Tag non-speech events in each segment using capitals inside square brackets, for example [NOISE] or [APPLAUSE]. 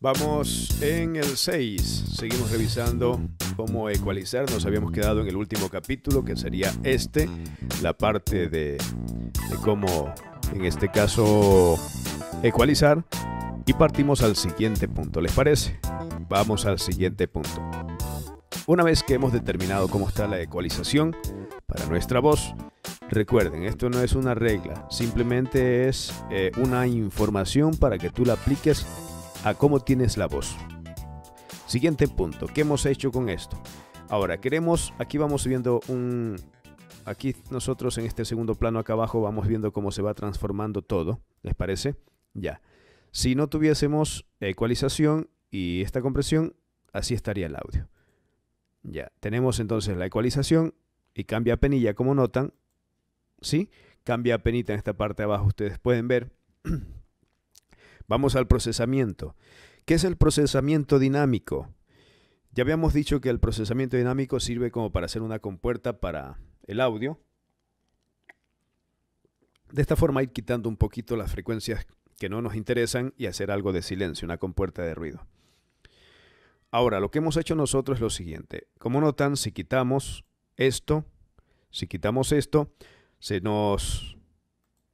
Vamos en el 6. Seguimos revisando cómo ecualizar. Nos habíamos quedado en el último capítulo, que sería este, la parte de, cómo, en este caso, ecualizar. Y partimos al siguiente punto, ¿les parece? Vamos al siguiente punto. Una vez que hemos determinado cómo está la ecualización para nuestra voz, Recuerden, esto no es una regla, simplemente es eh, una información para que tú la apliques a cómo tienes la voz. Siguiente punto, ¿qué hemos hecho con esto? Ahora, queremos, aquí vamos viendo un... Aquí nosotros en este segundo plano acá abajo vamos viendo cómo se va transformando todo, ¿les parece? Ya. Si no tuviésemos ecualización y esta compresión, así estaría el audio. Ya, tenemos entonces la ecualización y cambia penilla como notan ¿sí? Cambia penita en esta parte de abajo, ustedes pueden ver. [CLEARS THROAT] Vamos al procesamiento. ¿Qué es el procesamiento dinámico? Ya habíamos dicho que el procesamiento dinámico sirve como para hacer una compuerta para el audio. De esta forma ir quitando un poquito las frecuencias que no nos interesan y hacer algo de silencio, una compuerta de ruido. Ahora, lo que hemos hecho nosotros es lo siguiente. Como notan, si quitamos esto, si quitamos esto, se nos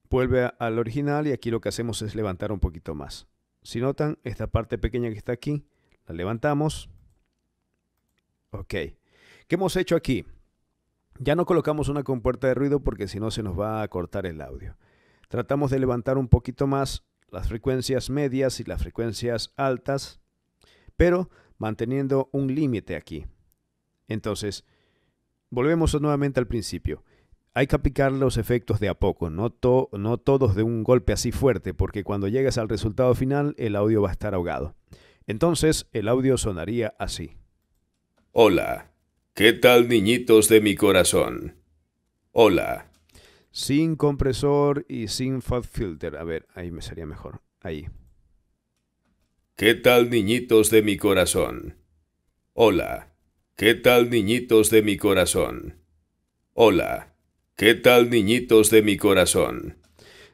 vuelve al original y aquí lo que hacemos es levantar un poquito más. Si notan, esta parte pequeña que está aquí, la levantamos. Ok. ¿Qué hemos hecho aquí? Ya no colocamos una compuerta de ruido porque si no se nos va a cortar el audio. Tratamos de levantar un poquito más las frecuencias medias y las frecuencias altas, pero manteniendo un límite aquí. Entonces, volvemos nuevamente al principio hay que aplicar los efectos de a poco, no, no todos de un golpe así fuerte, porque cuando llegues al resultado final el audio va a estar ahogado. Entonces el audio sonaría así. Hola, ¿qué tal niñitos de mi corazón? Hola. Sin compresor y sin fat filter. A ver, ahí me sería mejor. Ahí. ¿Qué tal niñitos de mi corazón? Hola. ¿Qué tal niñitos de mi corazón? Hola. ¿Qué tal, niñitos de mi corazón?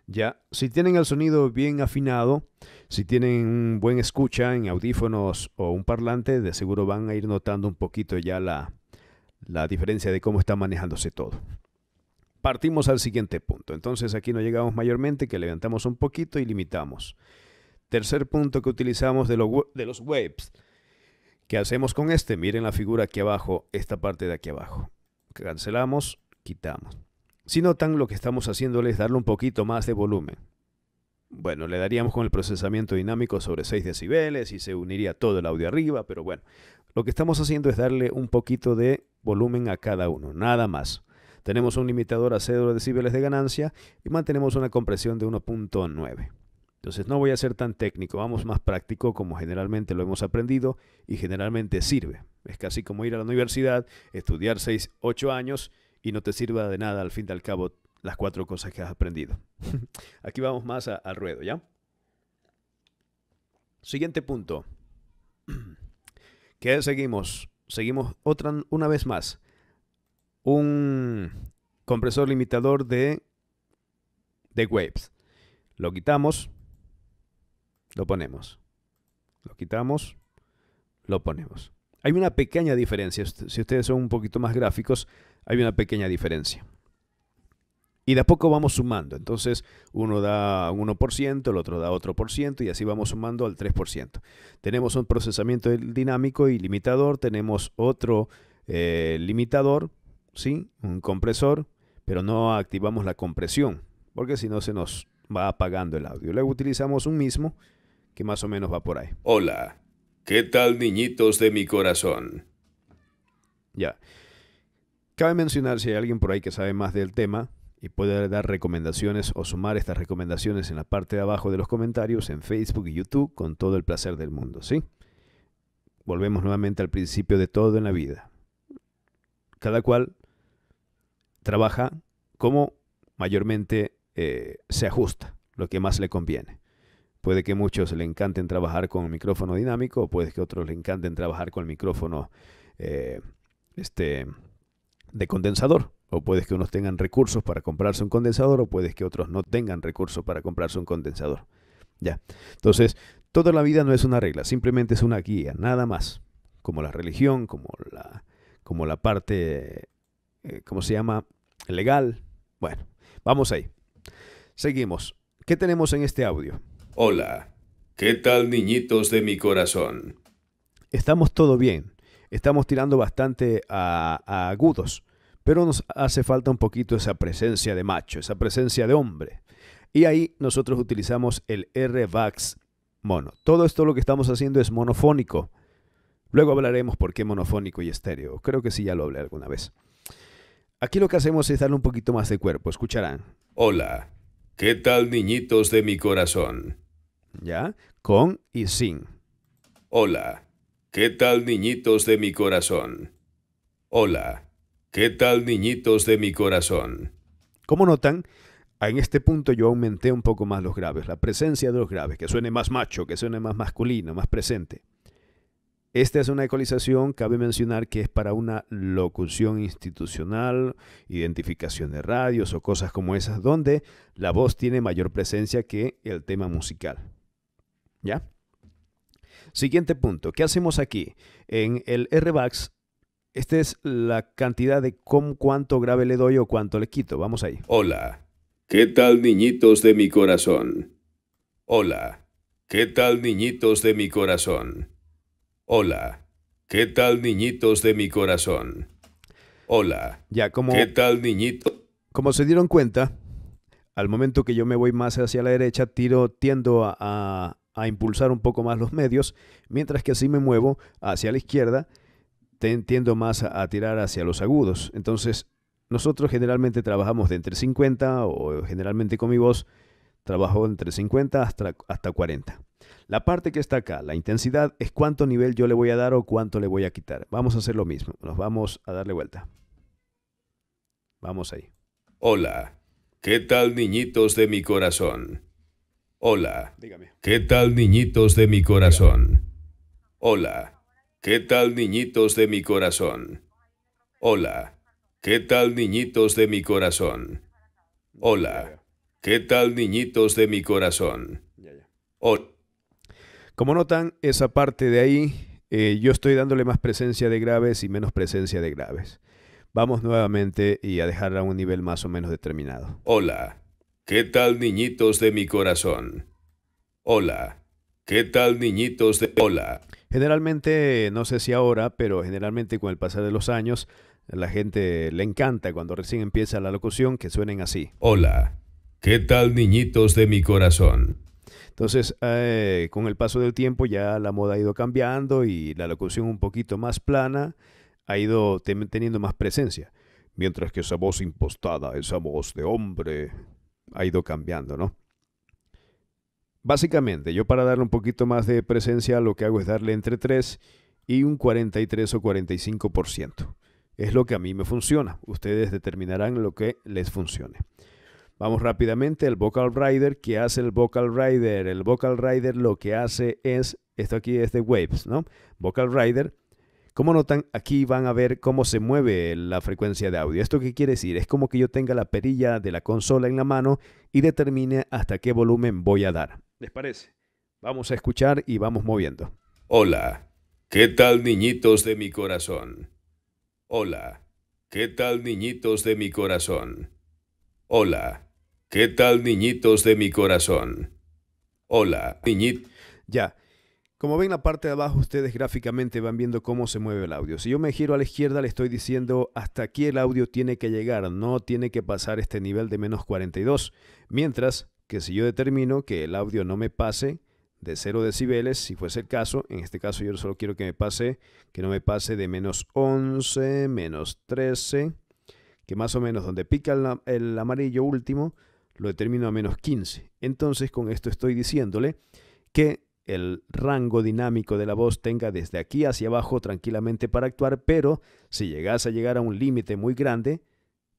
Ya, si tienen el sonido bien afinado, si tienen un buen escucha en audífonos o un parlante, de seguro van a ir notando un poquito ya la, diferencia de cómo está manejándose todo. Partimos al siguiente punto. Entonces aquí no llegamos mayormente, que levantamos un poquito y limitamos. Tercer punto que utilizamos de, de los waves. ¿Qué hacemos con este? Miren la figura aquí abajo, esta parte de aquí abajo. Cancelamos, quitamos. Si notan, lo que estamos haciéndole es darle un poquito más de volumen. Bueno, le daríamos con el procesamiento dinámico sobre 6 decibeles y se uniría todo el audio arriba, pero bueno, lo que estamos haciendo es darle un poquito de volumen a cada uno, nada más. Tenemos un limitador a 0 decibeles de ganancia y mantenemos una compresión de 1.9. Entonces no voy a ser tan técnico, vamos más práctico como generalmente lo hemos aprendido y generalmente sirve. Es casi como ir a la universidad, estudiar 6, 8 años y no te sirva de nada al fin y al cabo las cuatro cosas que has aprendido. [LAUGHS] Aquí vamos más al ruedo, ¿ya? Siguiente punto. [CLEARS THROAT] ¿Qué seguimos? Seguimos otra, una vez más. Un compresor limitador de, de waves. Lo quitamos, lo ponemos. Lo quitamos, lo ponemos. Hay una pequeña diferencia. Si ustedes son un poquito más gráficos, hay una pequeña diferencia. Y de a poco vamos sumando. Entonces, uno da 1%, el otro da otro por ciento, y así vamos sumando al 3%. Tenemos un procesamiento dinámico y limitador, tenemos otro eh, limitador, ¿sí? un compresor, pero no activamos la compresión, porque si no se nos va apagando el audio. Luego utilizamos un mismo que más o menos va por ahí. Hola, ¿Qué tal, niñitos de mi corazón? Ya. Cabe mencionar si hay alguien por ahí que sabe más del tema y puede dar recomendaciones o sumar estas recomendaciones en la parte de abajo de los comentarios en Facebook y YouTube con todo el placer del mundo, ¿sí? Volvemos nuevamente al principio de todo en la vida. Cada cual trabaja como mayormente eh, se ajusta, lo que más le conviene. Puede que muchos le encanten trabajar con un micrófono dinámico, puede que otros le encanten trabajar con el micrófono eh, este, de condensador. O puedes que unos tengan recursos para comprarse un condensador, o puedes que otros no tengan recursos para comprarse un condensador. Ya. Entonces, toda la vida no es una regla, simplemente es una guía, nada más. Como la religión, como la, como la parte, eh, ¿cómo se llama? Legal. Bueno, vamos ahí. Seguimos. ¿Qué tenemos en este audio? Hola, ¿qué tal niñitos de mi corazón? Estamos todo bien, estamos tirando bastante a, agudos, pero nos hace falta un poquito esa presencia de macho, esa presencia de hombre. Y ahí nosotros utilizamos el r vax mono. Todo esto lo que estamos haciendo es monofónico. Luego hablaremos por qué monofónico y estéreo. Creo que sí ya lo hablé alguna vez. Aquí lo que hacemos es darle un poquito más de cuerpo. Escucharán. Hola. ¿Qué tal niñitos de mi corazón? ¿ya? Con y sin. Hola, ¿qué tal niñitos de mi corazón? Hola, ¿qué tal niñitos de mi corazón? Como notan, en este punto yo aumenté un poco más los graves, la presencia de los graves, que suene más macho, que suene más masculino, más presente. Esta es una ecualización, cabe mencionar que es para una locución institucional, identificación de radios o cosas como esas, donde la voz tiene mayor presencia que el tema musical. ¿Ya? Siguiente punto. ¿Qué hacemos aquí? En el RBAX, esta es la cantidad de con cuánto grave le doy o cuánto le quito. Vamos ahí. Hola. ¿Qué tal, niñitos de mi corazón? Hola. ¿Qué tal, niñitos de mi corazón? Hola. ¿Qué tal, niñitos de mi corazón? Hola. Ya como ¿Qué tal, niñito? Como se dieron cuenta, al momento que yo me voy más hacia la derecha, tiro tiendo a a impulsar un poco más los medios, mientras que así me muevo hacia la izquierda, tiendo más a, tirar hacia los agudos. Entonces, nosotros generalmente trabajamos de entre 50 o generalmente con mi voz trabajo entre 50 hasta, hasta 40. La parte que está acá, la intensidad, es cuánto nivel yo le voy a dar o cuánto le voy a quitar. Vamos a hacer lo mismo, nos vamos a darle vuelta. Vamos ahí. Hola, ¿qué tal niñitos de mi corazón? Hola. Dígame. ¿Qué tal, niñitos de mi corazón? Hola. ¿Qué tal, niñitos de mi corazón? Hola. ¿Qué tal, niñitos de mi corazón? Hola. ¿Qué tal, niñitos de mi corazón? Como notan, esa parte de ahí, eh, yo estoy dándole más presencia de graves y menos presencia de graves. Vamos nuevamente y a dejarla a un nivel más o menos determinado. Hola. ¿Qué tal niñitos de mi corazón? Hola. ¿Qué tal niñitos de hola? Generalmente, no sé si ahora, pero generalmente con el pasar de los años, la gente le encanta cuando recién empieza la locución que suenen así. Hola. ¿Qué tal niñitos de mi corazón? Entonces, eh, con el paso del tiempo ya la moda ha ido cambiando y la locución un poquito más plana ha ido teniendo más presencia. Mientras que esa voz impostada, esa voz de hombre, ha ido cambiando, ¿no? Básicamente, yo para darle un poquito más de presencia, lo que hago es darle entre 3 y un 43 o 45%. Es lo que a mí me funciona. Ustedes determinarán lo que les funcione. Vamos rápidamente al Vocal Rider. ¿Qué hace el Vocal Rider? El Vocal Rider lo que hace es, esto aquí es de Waves, ¿no? Vocal Rider como notan, aquí van a ver cómo se mueve la frecuencia de audio. ¿Esto qué quiere decir? Es como que yo tenga la perilla de la consola en la mano y determine hasta qué volumen voy a dar. ¿Les parece? Vamos a escuchar y vamos moviendo. Hola, ¿qué tal niñitos de mi corazón? Hola, ¿qué tal niñitos de mi corazón? Hola, ¿qué tal niñitos de mi corazón? Hola, Ya. Como ven la parte de abajo, ustedes gráficamente van viendo cómo se mueve el audio. Si yo me giro a la izquierda, le estoy diciendo hasta aquí el audio tiene que llegar, no tiene que pasar este nivel de menos 42. Mientras que si yo determino que el audio no me pase de 0 decibeles, si fuese el caso, en este caso yo solo quiero que me pase, que no me pase de menos 11, menos 13, que más o menos donde pica el, el amarillo último, lo determino a menos 15. Entonces con esto estoy diciéndole que el rango dinámico de la voz tenga desde aquí hacia abajo tranquilamente para actuar, pero si llegas a llegar a un límite muy grande,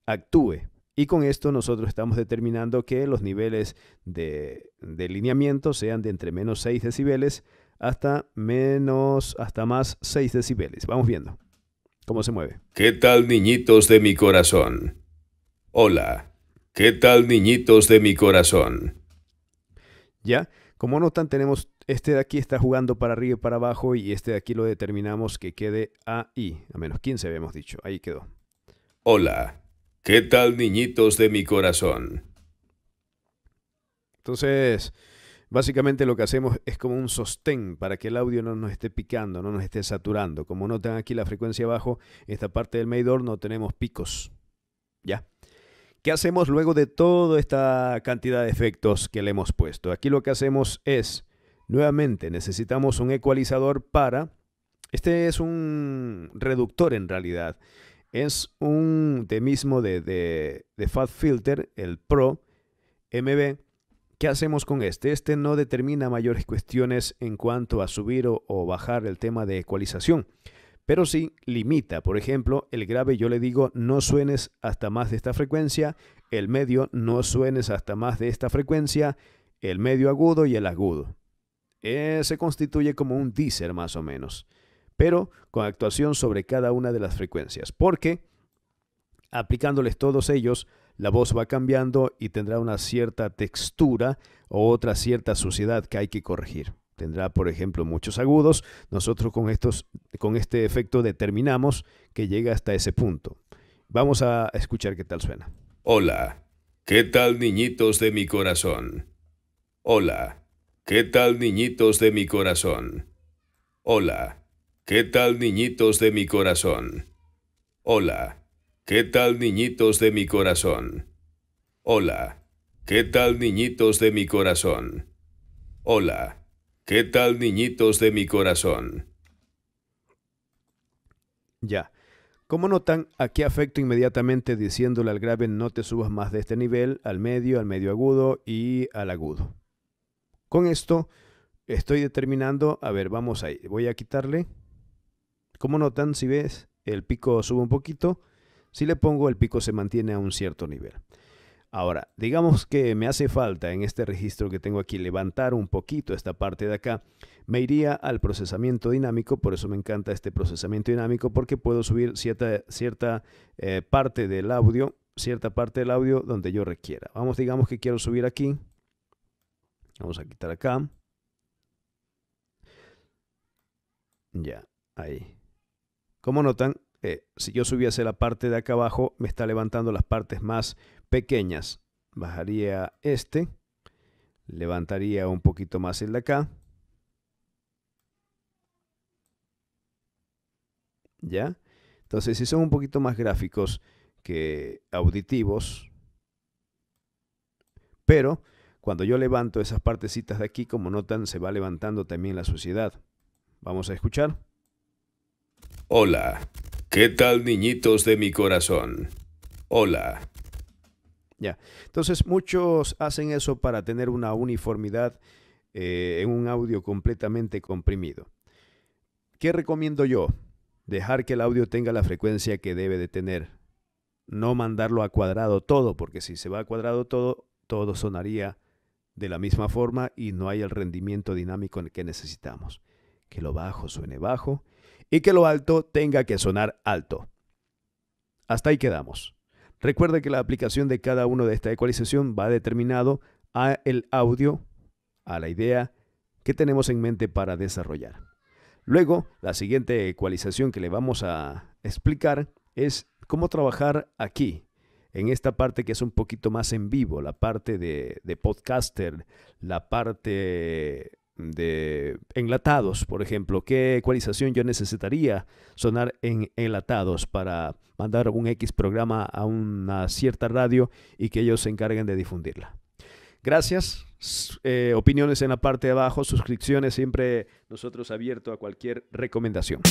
actúe. Y con esto nosotros estamos determinando que los niveles de, de lineamiento sean de entre menos 6 decibeles hasta menos, hasta más 6 decibeles. Vamos viendo cómo se mueve. ¿Qué tal niñitos de mi corazón? Hola. ¿Qué tal niñitos de mi corazón? Ya, como notan tenemos este de aquí está jugando para arriba y para abajo y este de aquí lo determinamos que quede ahí, a menos 15 habíamos dicho, ahí quedó. Hola, ¿qué tal niñitos de mi corazón? Entonces, básicamente lo que hacemos es como un sostén para que el audio no nos esté picando, no nos esté saturando. Como notan aquí la frecuencia abajo, esta parte del medidor no tenemos picos. ¿Ya? ¿Qué hacemos luego de toda esta cantidad de efectos que le hemos puesto? Aquí lo que hacemos es Nuevamente necesitamos un ecualizador para... Este es un reductor en realidad. Es un de mismo de, Fat Filter, el Pro MB. ¿Qué hacemos con este? Este no determina mayores cuestiones en cuanto a subir o, o bajar el tema de ecualización pero sí limita. Por ejemplo, el grave yo le digo no suenes hasta más de esta frecuencia, el medio no suenes hasta más de esta frecuencia, el medio agudo y el agudo. Eh, se constituye como un Deezer más o menos, pero con actuación sobre cada una de las frecuencias, porque aplicándoles todos ellos, la voz va cambiando y tendrá una cierta textura o otra cierta suciedad que hay que corregir. Tendrá, por ejemplo, muchos agudos. Nosotros con, estos, con este efecto determinamos que llega hasta ese punto. Vamos a escuchar qué tal suena. Hola, ¿qué tal niñitos de mi corazón? Hola, ¿Qué tal niñitos de mi corazón? Hola. ¿Qué tal niñitos de mi corazón? Hola. ¿Qué tal niñitos de mi corazón? Hola. ¿Qué tal niñitos de mi corazón? Hola. ¿Qué tal niñitos de mi corazón? Ya. Como notan, aquí afecto inmediatamente diciéndole al grave no te subas más de este nivel, al medio, al medio agudo y al agudo. Con esto estoy determinando, a ver, vamos ahí, voy a quitarle. Como notan, si ves, el pico sube un poquito. Si le pongo, el pico se mantiene a un cierto nivel. Ahora, digamos que me hace falta en este registro que tengo aquí levantar un poquito esta parte de acá. Me iría al procesamiento dinámico, por eso me encanta este procesamiento dinámico, porque puedo subir cierta, cierta eh, parte del audio, cierta parte del audio donde yo requiera. Vamos, digamos que quiero subir aquí. Vamos a quitar acá. Ya, ahí. Como notan, eh, si yo subiese la parte de acá abajo, me está levantando las partes más pequeñas. Bajaría este. Levantaría un poquito más el de acá. ¿Ya? Entonces, si son un poquito más gráficos que auditivos, pero cuando yo levanto esas partecitas de aquí, como notan, se va levantando también la suciedad. Vamos a escuchar. Hola, ¿qué tal niñitos de mi corazón? Hola. Ya, entonces muchos hacen eso para tener una uniformidad eh, en un audio completamente comprimido. ¿Qué recomiendo yo? Dejar que el audio tenga la frecuencia que debe de tener. No mandarlo a cuadrado todo, porque si se va a cuadrado todo, todo sonaría de la misma forma y no hay el rendimiento dinámico en el que necesitamos. Que lo bajo suene bajo y que lo alto tenga que sonar alto. Hasta ahí quedamos. Recuerde que la aplicación de cada uno de esta ecualización va determinado a el audio, a la idea que tenemos en mente para desarrollar. Luego, la siguiente ecualización que le vamos a explicar es cómo trabajar aquí, en esta parte que es un poquito más en vivo, la parte de, podcaster, la parte de enlatados, por ejemplo, qué ecualización yo necesitaría sonar en enlatados para mandar un X programa a una cierta radio y que ellos se encarguen de difundirla. Gracias. Eh, opiniones en la parte de abajo, suscripciones, siempre nosotros abierto a cualquier recomendación.